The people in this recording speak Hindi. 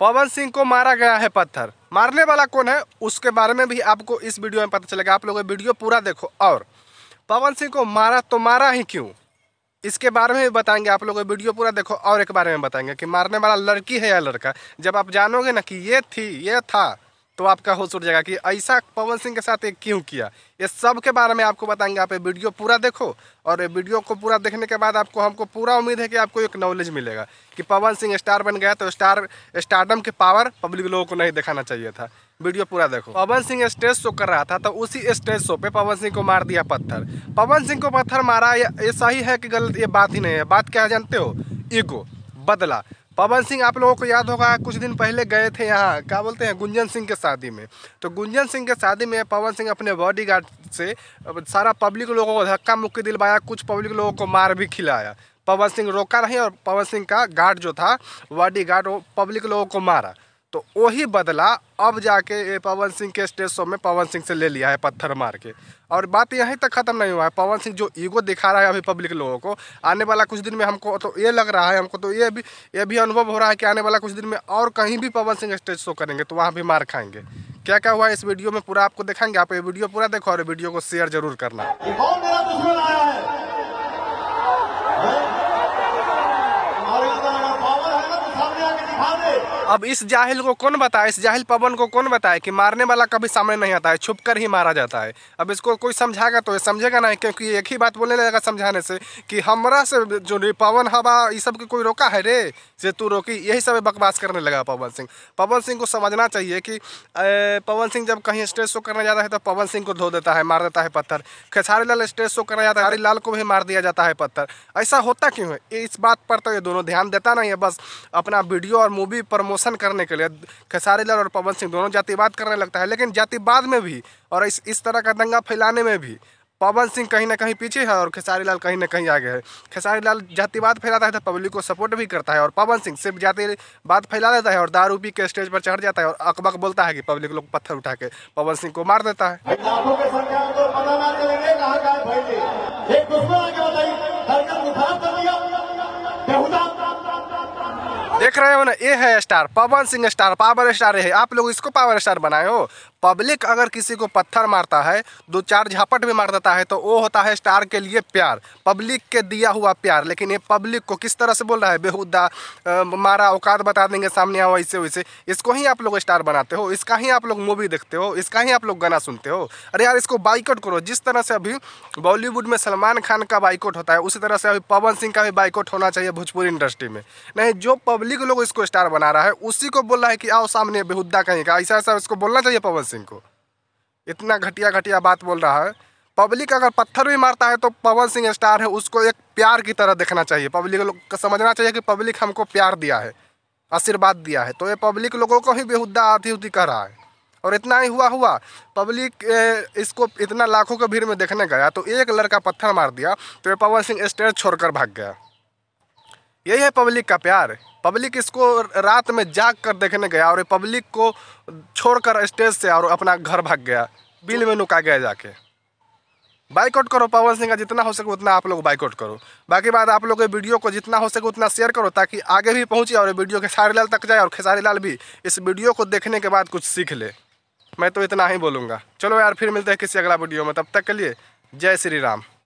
पवन सिंह को मारा गया है पत्थर मारने वाला कौन है उसके बारे में भी आपको इस वीडियो में पता चलेगा आप लोग वीडियो पूरा देखो और पवन सिंह को मारा तो मारा ही क्यों इसके बारे में भी बताएंगे आप लोग वीडियो पूरा देखो और एक बारे में बताएंगे कि मारने वाला लड़की है या लड़का जब आप जानोगे ना कि ये थी ये था तो आपका होश उड़ जाएगा कि ऐसा पवन सिंह के साथ ये क्यों किया ये सब के बारे में आपको बताएंगे आप ये वीडियो पूरा देखो और ये वीडियो को पूरा देखने के बाद आपको हमको पूरा उम्मीद है कि आपको एक नॉलेज मिलेगा कि पवन सिंह स्टार बन गया तो स्टार स्टारडम की पावर पब्लिक लोगों को नहीं दिखाना चाहिए था वीडियो पूरा देखो पवन सिंह स्टेज शो कर रहा था तो उसी स्टेज शो पे पवन सिंह को मार दिया पत्थर पवन सिंह को पत्थर मारा ये सही है कि गलत ये बात ही नहीं है बात क्या जानते हो ईगो बदला पवन सिंह आप लोगों को याद होगा कुछ दिन पहले गए थे यहाँ क्या बोलते हैं गुंजन सिंह के शादी में तो गुंजन सिंह के शादी में पवन सिंह अपने बॉडी गार्ड से सारा पब्लिक लोगों को धक्का मुक्की दिलवाया कुछ पब्लिक लोगों को मार भी खिलाया पवन सिंह रोका नहीं और पवन सिंह का गार्ड जो था बॉडी गार्ड वो पब्लिक लोगों को मारा तो वही बदला अब जाके पवन सिंह के स्टेज शो में पवन सिंह से ले लिया है पत्थर मार के और बात यहीं तक ख़त्म नहीं हुआ है पवन सिंह जो ईगो दिखा रहा है अभी पब्लिक लोगों को आने वाला कुछ दिन में हमको तो ये लग रहा है हमको तो ये भी ये भी अनुभव हो रहा है कि आने वाला कुछ दिन में और कहीं भी पवन सिंह स्टेज शो करेंगे तो वहाँ भी मार खाएंगे क्या क्या हुआ इस वीडियो में पूरा आपको दिखाएंगे आप ये वीडियो पूरा देखो और वीडियो को शेयर जरूर करना अब इस जाहिल को कौन बताए इस जाहिल पवन को कौन बताए कि मारने वाला कभी सामने नहीं आता है छुप कर ही मारा जाता है अब इसको कोई समझाएगा तो ये समझेगा नहीं क्योंकि एक ही बात बोलने लगेगा समझाने से कि हमरा से जो पवन हवा ये सब की कोई रोका है रे से तू रोकी यही सब बकवास करने लगा पवन सिंह पवन सिंह को समझना चाहिए कि पवन सिंह जब कहीं स्टेज शो करने जाता है तो पवन सिंह को धो देता है मार देता है पत्थर खेसारी लाल स्टेज शो करने जाता है हरी लाल को भी मार दिया जाता है पत्थर ऐसा होता क्यों है इस बात पर तो ये दोनों ध्यान देता नहीं है बस अपना वीडियो और मूवी भी प्रमोशन करने के लिए खेसारी लाल और पवन सिंह दोनों जातिवाद करने लगता है लेकिन जातिवाद में भी और इस इस तरह का दंगा फैलाने में भी पवन सिंह कहीं ना कहीं पीछे है और खेसारी लाल कहीं ना कहीं आगे है खेसारी लाल जातिवाद फैलाता है तो पब्लिक को सपोर्ट भी करता है और पवन सिंह सिर्फ जातिवाद फैला देता है और दारू पी के स्टेज पर चढ़ जाता है और अकबक बोलता है कि पब्लिक लोग पत्थर उठा के पवन सिंह को मार देता है रहे हो ना ये है star Pawan Singh star power star है आप लोग इसको पावर स्टार बनाए हो पब्लिक अगर किसी को पत्थर मारता है दो चार झपट भी मार देता है तो वो होता है स्टार के लिए प्यार पब्लिक के दिया हुआ प्यार लेकिन ये पब्लिक को किस तरह से बोल रहा है बेहुदा मारा औकात बता देंगे सामने आओ ऐसे वैसे इसको ही आप लोग स्टार बनाते हो इसका ही आप लोग मूवी देखते हो इसका ही आप लोग गाना सुनते हो अरे यार इसको बाइकआउट करो जिस तरह से अभी बॉलीवुड में सलमान खान का बाइकआउट होता है उसी तरह से अभी पवन सिंह का भी बाइकआउट होना चाहिए भोजपुरी इंडस्ट्री में नहीं जो पब्लिक लोग इसको स्टार बना रहा है उसी को बोल रहा है कि आओ सामने बेहुदा कहीं का ऐसा ऐसा इसको बोलना चाहिए पवन सिंह को इतना घटिया घटिया बात बोल रहा है पब्लिक अगर पत्थर भी मारता है तो पवन सिंह स्टार है उसको एक प्यार की तरह देखना चाहिए पब्लिक लोग को समझना चाहिए कि पब्लिक हमको प्यार दिया है आशीर्वाद दिया है तो ये पब्लिक लोगों को ही बेहुदा आती उती कर रहा है और इतना ही हुआ हुआ पब्लिक इसको इतना लाखों के भीड़ में देखने गया तो एक लड़का पत्थर मार दिया तो ये पवन सिंह स्टेज छोड़कर भाग गया यही है पब्लिक का प्यार पब्लिक इसको रात में जाग कर देखने गया और पब्लिक को छोड़कर स्टेज से और अपना घर भाग गया बिल में नुका गया जाके बाइकआउट करो पवन सिंह का जितना हो सके उतना आप लोग बाइकआउट करो बाकी बात आप लोग वीडियो को जितना हो सके उतना शेयर करो ताकि आगे भी पहुंचे और वीडियो खेसारी लाल तक जाए और खेसारी लाल भी इस वीडियो को देखने के बाद कुछ सीख ले मैं तो इतना ही बोलूँगा चलो यार फिर मिलते हैं किसी अगला वीडियो में तब तक के लिए जय श्री राम